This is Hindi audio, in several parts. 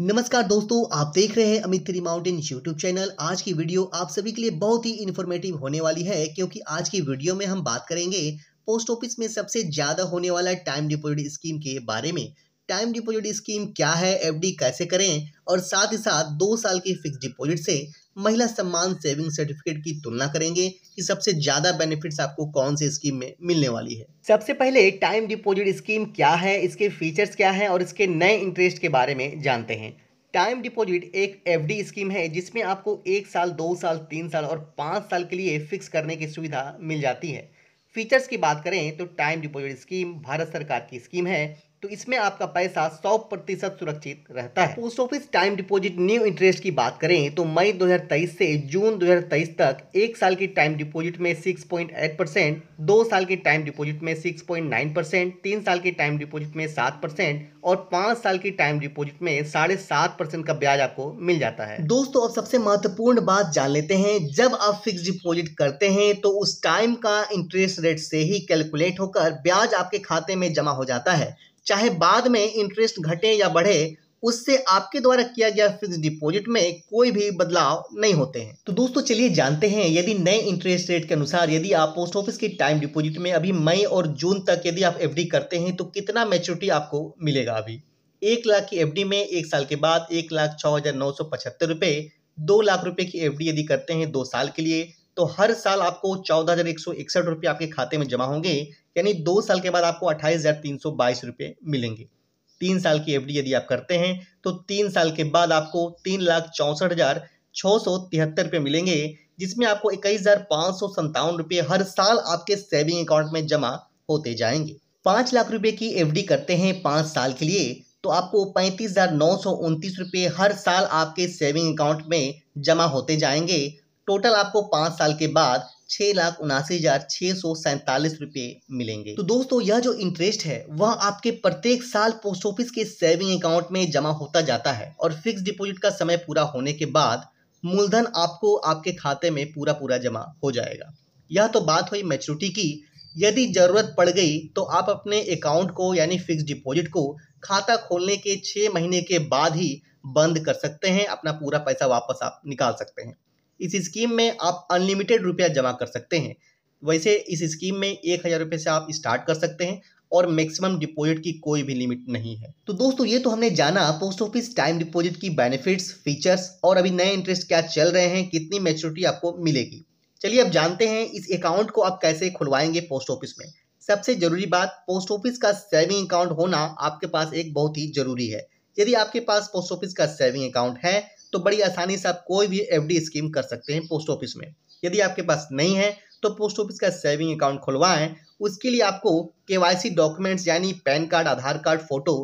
नमस्कार दोस्तों आप देख रहे हैं Amit three mountain YouTube channel आज की वीडियो आप सभी के लिए बहुत ही इन्फॉर्मेटिव होने वाली है क्योंकि आज की वीडियो में हम बात करेंगे पोस्ट ऑफिस में सबसे ज़्यादा होने वाला टाइम डिपॉजिट स्कीम के बारे में टाइम डिपॉजिट स्कीम क्या है एफडी कैसे करें और साथ ही साथ दो साल के फिक्स डिपॉजिट से महिला सम्मान सेविंग सर्टिफिकेट की तुलना करेंगे कि सबसे ज्यादा बेनिफिट्स आपको कौन से स्कीम में मिलने वाली है सबसे पहले टाइम डिपॉजिट स्कीम क्या है इसके फीचर्स क्या है और इसके नए इंटरेस्ट के बारे में जानते हैं टाइम डिपॉजिट एक एफ स्कीम है जिसमें आपको एक साल दो साल तीन साल और पाँच साल के लिए फिक्स करने की सुविधा मिल जाती है फीचर्स की बात करें तो टाइम डिपॉजिट स्कीम भारत सरकार की स्कीम है तो इसमें आपका पैसा 100 प्रतिशत सुरक्षित रहता है post office time deposit new interest की बात करें तो मई 2023 से जून 2023 तक एक साल की टाइम डिपॉजिट में 6.8 परसेंट दो साल की टाइम डिपॉजिट में 6.9 परसेंट तीन साल की टाइम डिपॉजिट में सात परसेंट और पांच साल की टाइम डिपॉजिट में साढ़े सात परसेंट का ब्याज आपको मिल जाता है दोस्तों अब सबसे महत्वपूर्ण बात जान लेते हैं जब आप फिक्स डिपॉजिट करते हैं तो उस टाइम का इंटरेस्ट रेट से ही कैलकुलेट होकर ब्याज आपके खाते में जमा हो जाता है चाहे बाद में इंटरेस्ट घटे या बढ़े उससे आपके द्वारा किया गया फिक्स डिपॉजिट में कोई भी बदलाव नहीं होते हैं तो दोस्तों चलिए जानते हैं यदि नए इंटरेस्ट रेट के अनुसार यदि आप पोस्ट ऑफिस की टाइम डिपॉजिट में अभी मई और जून तक यदि आप एफडी करते हैं तो कितना मेच्योरिटी आपको मिलेगा अभी एक लाख की एफडी में एक साल के बाद एक लाख छः हज़ार नौ सौ पचहत्तर रुपये दो लाख रुपये की एफडी यदि करते हैं दो साल के लिए तो हर साल आपको चौदह हजार एक सौ इकसठ रुपये आपके खाते में जमा होंगे यानी दो साल के बाद आपको अट्ठाईस हजार तीन सौ बाईस रुपये मिलेंगे तीन साल की एफडी यदि आप करते हैं तो तीन साल के बाद आपको तीन लाख चौंसठ हजार छः सौ तिहत्तर रुपये मिलेंगे जिसमें आपको इक्कीस हज़ार पाँच सौ संतावन रुपये हर साल आपके सेविंग अकाउंट में जमा होते जाएंगे पाँच लाख रुपये की एफडी करते हैं पाँच साल के लिए तो आपको पैंतीस हज़ार नौ सौ उनतीस रुपये हर साल आपके सेविंग अकाउंट में जमा होते जाएंगे टोटल आपको पांच साल के बाद छह लाख उनासी हज़ार छह सौ सैंतालीस रूपए मिलेंगे तो दोस्तों यह जो इंटरेस्ट है वह आपके प्रत्येक साल पोस्ट ऑफिस के सेविंग अकाउंट में जमा होता जाता है और फिक्स डिपॉजिट का समय पूरा होने के बाद मूलधन आपको आपके खाते में पूरा पूरा जमा हो जाएगा यह तो बात हुई मैच्योरिटी की यदि ज़रूरत पड़ गई तो आप अपने अकाउंट को यानी फिक्स डिपॉजिट को खाता खोलने के छः महीने के बाद ही बंद कर सकते हैं अपना पूरा पैसा वापस आप निकाल सकते हैं इस स्कीम में आप अनलिमिटेड रुपया जमा कर सकते हैं वैसे इस स्कीम में एक हज़ार रुपये से आप स्टार्ट कर सकते हैं और मैक्सिमम डिपॉजिट की कोई भी लिमिट नहीं है तो दोस्तों ये तो हमने जाना पोस्ट ऑफिस टाइम डिपॉजिट की बेनिफिट्स फीचर्स और अभी नए इंटरेस्ट क्या चल रहे हैं कितनी मेच्योरिटी आपको मिलेगी चलिए अब जानते हैं इस अकाउंट को आप कैसे खुलवाएंगे पोस्ट ऑफिस में सबसे जरूरी बात पोस्ट ऑफिस का सेविंग अकाउंट होना आपके पास एक बहुत ही जरूरी है यदि आपके पास पोस्ट ऑफिस का सेविंग अकाउंट है तो बड़ी आसानी से आप कोई भी एफ स्कीम कर सकते हैं पोस्ट ऑफिस में यदि आपके पास नहीं है तो पोस्ट ऑफिस का सेविंग अकाउंट खुलवाएं उसके लिए आपको के डॉक्यूमेंट्स यानी PAN card Aadhaar card photo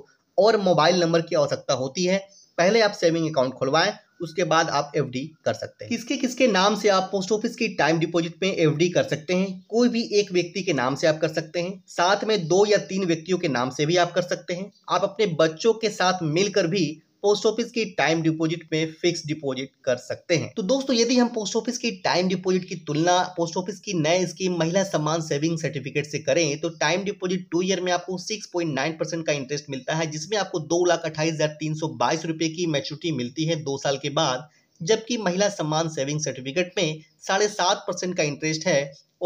और मोबाइल नंबर की आवश्यकता होती है पहले आप सेविंग अकाउंट खुलवाएं उसके बाद आप एफ कर सकते हैं किसके किसके नाम से आप पोस्ट ऑफिस की टाइम डिपॉजिट में एफ कर सकते हैं कोई भी एक व्यक्ति के नाम से आप कर सकते हैं साथ में दो या तीन व्यक्तियों के नाम से भी आप कर सकते हैं आप अपने बच्चों के साथ मिलकर भी पोस्ट ऑफिस की टाइम डिपॉजिट में फिक्स डिपॉजिट कर सकते हैं तो दोस्तों यदि हम पोस्ट ऑफिस की टाइम डिपॉजिट की तुलना पोस्ट ऑफिस की नए स्कीम महिला सम्मान सेविंग सर्टिफिकेट से करें तो टाइम डिपॉजिट टू ईयर में आपको सिक्स पॉइंट नाइन परसेंट का इंटरेस्ट मिलता है जिसमें आपको दो लाख अट्ठाईस हजार तीन सौ बाईस रुपए की मैच्योरिटी मिलती है दो साल के बाद जबकि महिला सम्मान सेविंग सर्टिफिकेट में साढ़े सात परसेंट का इंटरेस्ट है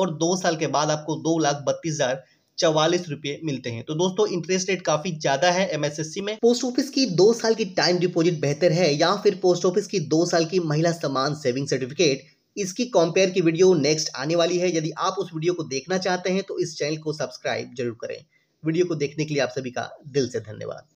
और दो साल के बाद आपको दो लाख बत्तीस हजार चवालीस रुपए मिलते हैं तो दोस्तों इंटरेस्ट रेट काफी ज्यादा है एमएसएससी में पोस्ट ऑफिस की दो साल की टाइम डिपोजिट बेहतर है या फिर पोस्ट ऑफिस की दो साल की महिला समान सेविंग सर्टिफिकेट इसकी कंपेयर की वीडियो नेक्स्ट आने वाली है यदि आप उस वीडियो को देखना चाहते हैं तो इस चैनल को सब्सक्राइब जरूर करें वीडियो को देखने के लिए आप सभी का दिल से धन्यवाद